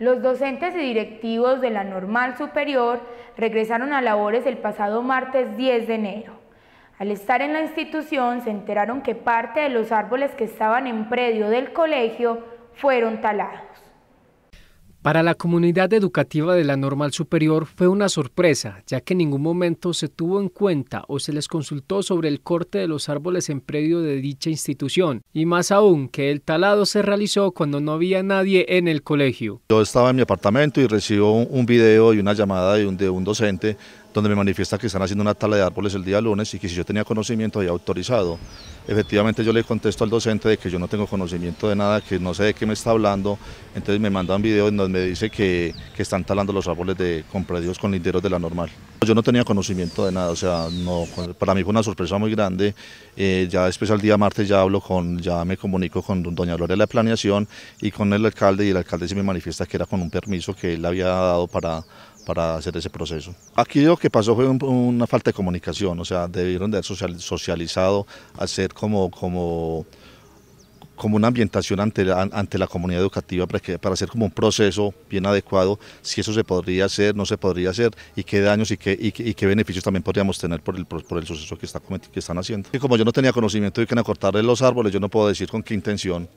Los docentes y directivos de la normal superior regresaron a labores el pasado martes 10 de enero. Al estar en la institución se enteraron que parte de los árboles que estaban en predio del colegio fueron talados. Para la comunidad educativa de la normal superior fue una sorpresa, ya que en ningún momento se tuvo en cuenta o se les consultó sobre el corte de los árboles en predio de dicha institución, y más aún que el talado se realizó cuando no había nadie en el colegio. Yo estaba en mi apartamento y recibo un, video y una llamada de un, de un docente donde me manifiesta que están haciendo una tala de árboles el día lunes y que si yo tenía conocimiento había autorizado. Efectivamente yo le contesto al docente de que yo no tengo conocimiento de nada, que no sé de qué me está hablando, entonces me manda un video en donde me dice que, están talando los árboles de, comprados con linderos de la normal. Pues yo no tenía conocimiento de nada, o sea, no, para mí fue una sorpresa muy grande. Eh, ya después al día martes ya hablo con, ya me comunico con doña Gloria la planeación y con el alcalde y el alcalde sí me manifiesta que era con un permiso que él había dado para para hacer ese proceso. Aquí lo que pasó fue una falta de comunicación, o sea, debieron de haber socializado, hacer como, como como una ambientación ante la, comunidad educativa para, para hacer como un proceso bien adecuado, si eso se podría hacer, no se podría hacer, y qué daños y qué, y beneficios también podríamos tener por el, por, suceso que, está, que están haciendo. Y como yo no tenía conocimiento de que a cortarle los árboles, yo no puedo decir con qué intención,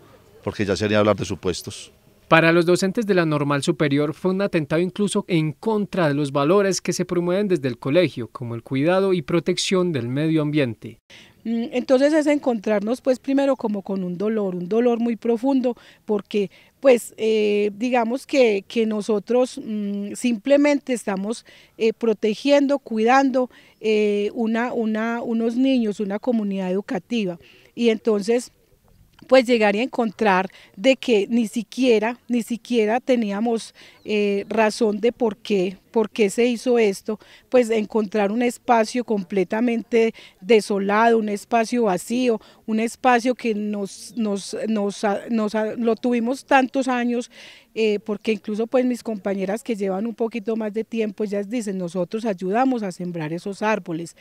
porque ya sería hablar de supuestos. Para los docentes de la normal superior fue un atentado incluso en contra de los valores que se promueven desde el colegio, como el cuidado y protección del medio ambiente. Mm, entonces es encontrarnos pues primero como con un dolor, un dolor muy profundo, porque pues eh, digamos que, nosotros mm, simplemente estamos eh, protegiendo, cuidando eh, una, una, unos niños, una comunidad educativa. Y entonces pues llegar a encontrar de que ni siquiera, ni siquiera teníamos eh, razón de por qué por qué se hizo esto, pues encontrar un espacio completamente desolado, un espacio vacío, un espacio que nos, lo tuvimos tantos años, eh, porque incluso pues mis compañeras que llevan un poquito más de tiempo, ellas dicen, nosotros ayudamos a sembrar esos árboles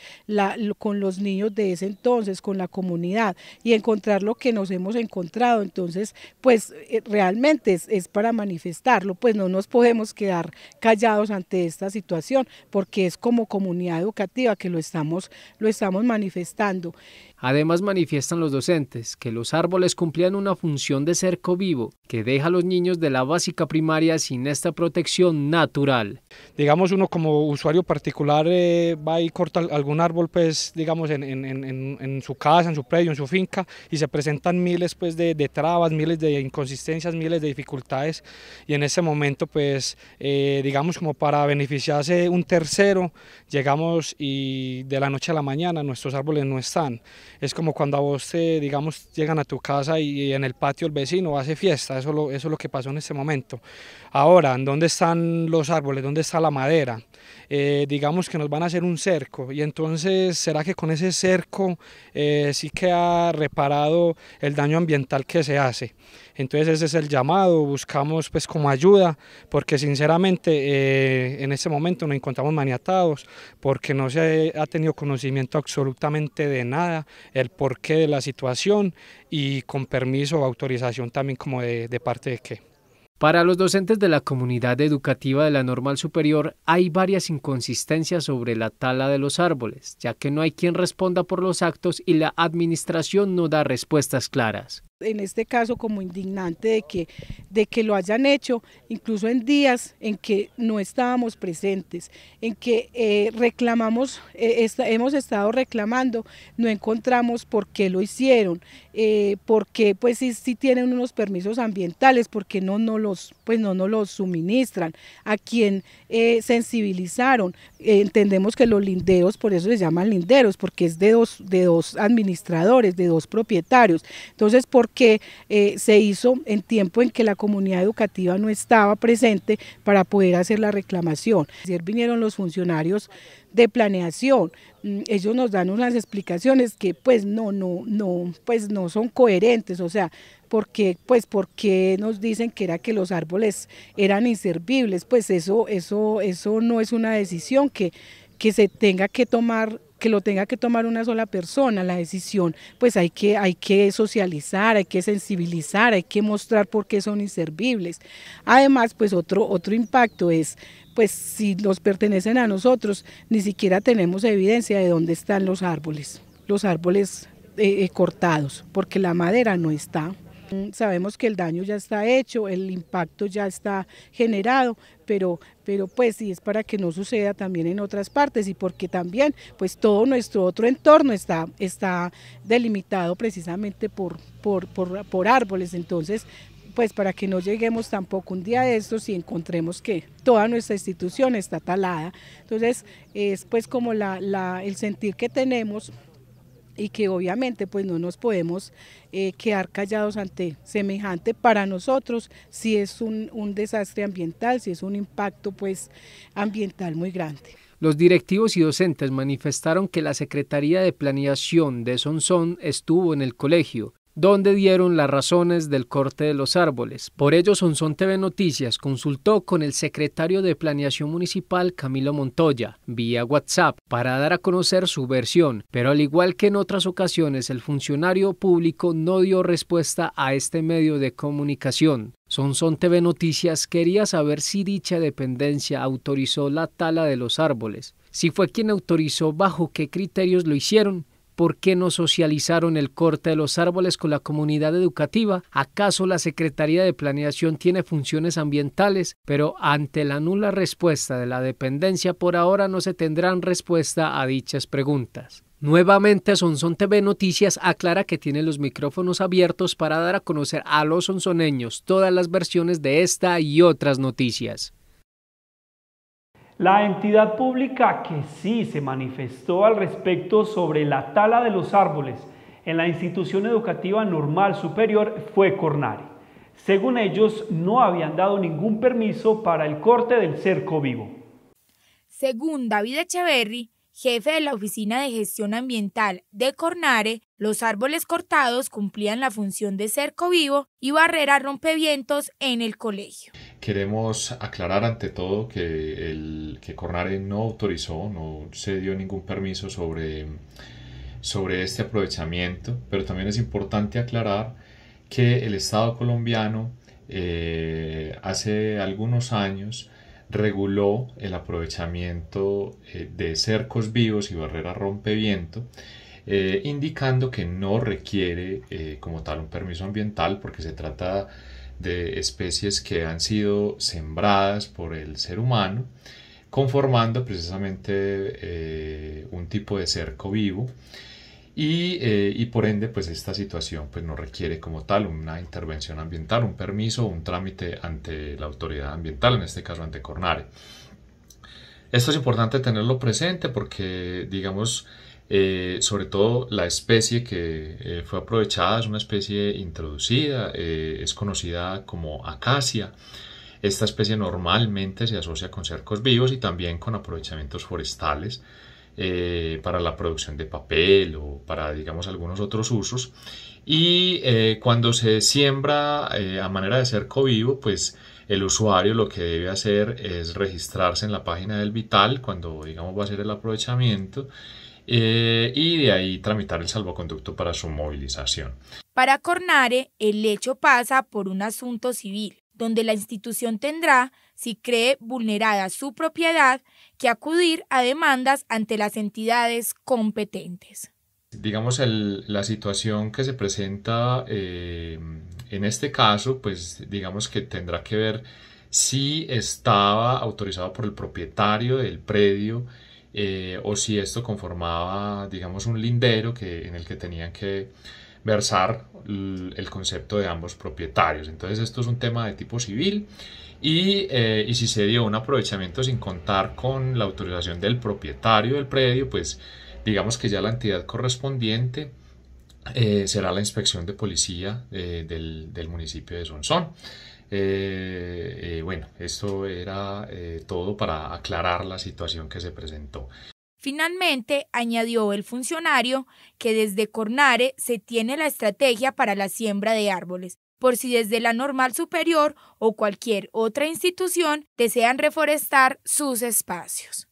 con los niños de ese entonces, con la comunidad, y encontrar lo que nos hemos encontrado, entonces pues eh, realmente es, es para manifestarlo, pues no nos podemos quedar callados ante esta situación, porque es como comunidad educativa que lo estamos, lo estamos manifestando. Además manifiestan los docentes que los árboles cumplían una función de cerco vivo que deja a los niños de la básica primaria sin esta protección natural. Digamos uno como usuario particular eh, va y corta algún árbol pues digamos en, su casa, en su predio, en su finca y se presentan miles pues de, trabas, miles de inconsistencias, miles de dificultades y en ese momento pues eh, digamos como para beneficiarse un tercero llegamos y de la noche a la mañana nuestros árboles no están. Es como cuando a vos, te, digamos, llegan a tu casa y en el patio el vecino hace fiesta, eso, es lo que pasó en este momento. Ahora, dónde están los árboles? ¿Dónde está la madera? Eh, digamos que nos van a hacer un cerco y entonces, ¿será que con ese cerco eh, sí sí ha reparado el daño ambiental que se hace? Entonces ese es el llamado, buscamos pues como ayuda, porque sinceramente eh, en ese momento nos encontramos maniatados, porque no se ha tenido conocimiento absolutamente de nada, el porqué de la situación y con permiso o autorización también como de, parte de qué. Para los docentes de la comunidad educativa de la normal superior hay varias inconsistencias sobre la tala de los árboles, ya que no hay quien responda por los actos y la administración no da respuestas claras en este caso como indignante de que, de que lo hayan hecho, incluso en días en que no estábamos presentes, en que eh, reclamamos, eh, hemos estado reclamando, no encontramos por qué lo hicieron, eh, por qué pues si tienen unos permisos ambientales, por qué no, no los, pues no nos los suministran, a quien eh, sensibilizaron, entendemos que los linderos, por eso se llaman linderos, porque es de dos, de dos administradores, de dos propietarios, entonces por que eh, se hizo en tiempo en que la comunidad educativa no estaba presente para poder hacer la reclamación. Ayer vinieron los funcionarios de planeación. Mm, ellos nos dan unas explicaciones que pues no, no, no, pues no son coherentes, o sea, porque pues nos dicen que era que los árboles eran inservibles, pues eso, eso, eso no es una decisión que, que se tenga que tomar que lo tenga que tomar una sola persona, la decisión, pues hay que, hay que socializar, hay que sensibilizar, hay que mostrar por qué son inservibles. Además, pues otro, otro impacto es, pues si los pertenecen a nosotros, ni siquiera tenemos evidencia de dónde están los árboles, los árboles eh, eh, cortados, porque la madera no está. Mm, sabemos que el daño ya está hecho, el impacto ya está generado, pero, pero pues sí es para que no suceda también en otras partes y porque también pues todo nuestro otro entorno está, está delimitado precisamente por, por, árboles, entonces pues para que no lleguemos tampoco un día de estos y encontremos que toda nuestra institución está talada. Entonces es pues como la, la, el sentir que tenemos y que obviamente pues no nos podemos eh, quedar callados ante semejante para nosotros si es un, desastre ambiental, si es un impacto pues ambiental muy grande. Los directivos y docentes manifestaron que la Secretaría de Planeación de Sonsón estuvo en el colegio donde dieron las razones del corte de los árboles. Por ello, Sonson TV Noticias consultó con el secretario de Planeación Municipal, Camilo Montoya, vía WhatsApp, para dar a conocer su versión, pero al igual que en otras ocasiones, el funcionario público no dio respuesta a este medio de comunicación. Sonson TV Noticias quería saber si dicha dependencia autorizó la tala de los árboles, si fue quien autorizó, bajo qué criterios lo hicieron ¿Por qué no socializaron el corte de los árboles con la comunidad educativa? ¿Acaso la Secretaría de Planeación tiene funciones ambientales? Pero ante la nula respuesta de la dependencia, por ahora no se tendrán respuesta a dichas preguntas. Nuevamente, Sonson TV Noticias aclara que tiene los micrófonos abiertos para dar a conocer a los sonsoneños todas las versiones de esta y otras noticias. La entidad pública que sí se manifestó al respecto sobre la tala de los árboles en la institución educativa normal superior fue Cornare. Según ellos, no habían dado ningún permiso para el corte del cerco vivo. Según David Echeverry, jefe de la Oficina de Gestión Ambiental de Cornare, los árboles cortados cumplían la función de cerco vivo y barrera rompevientos en el colegio. Queremos aclarar ante todo que, el, que Cornare no autorizó, no se dio ningún permiso sobre, sobre este aprovechamiento, pero también es importante aclarar que el Estado colombiano eh, hace algunos años reguló el aprovechamiento eh, de cercos vivos y barreras rompeviento, eh, indicando que no requiere como tal un permiso ambiental porque se trata de especies que han sido sembradas por el ser humano, conformando precisamente eh, un tipo de cerco vivo. Y, eh, y, por ende, pues esta situación pues, no requiere como tal una intervención ambiental, un permiso, un trámite ante la autoridad ambiental, en este caso ante Cornare. Esto es importante tenerlo presente porque, digamos, eh, sobre todo la especie que eh, fue aprovechada es una especie introducida, eh, es conocida como acacia. Esta especie normalmente se asocia con cercos vivos y también con aprovechamientos forestales para la producción de papel o para, digamos, algunos otros usos. Y cuando se siembra a manera de cerco vivo, pues el usuario lo que debe hacer es registrarse en la página del Vital cuando, digamos, va a hacer el aprovechamiento eh, y de ahí tramitar el salvoconducto para su movilización. Para Cornare, el hecho pasa por un asunto civil, donde la institución tendrá, si cree vulnerada su propiedad, que acudir a demandas ante las entidades competentes. Digamos, la situación que se presenta eh, en este caso, pues digamos que tendrá que ver si estaba autorizado por el propietario del predio eh, o si esto conformaba, digamos, un lindero que, en el que tenían que versar el concepto de ambos propietarios. Entonces esto es un tema de tipo civil eh, y, si se dio un aprovechamiento sin contar con la autorización del propietario del predio, pues digamos que ya la entidad correspondiente eh, será la inspección de policía del, municipio de Sonsón. Eh, eh, bueno, esto era eh, todo para aclarar la situación que se presentó. Finalmente, añadió el funcionario que desde Cornare se tiene la estrategia para la siembra de árboles, por si desde la normal superior o cualquier otra institución desean reforestar sus espacios.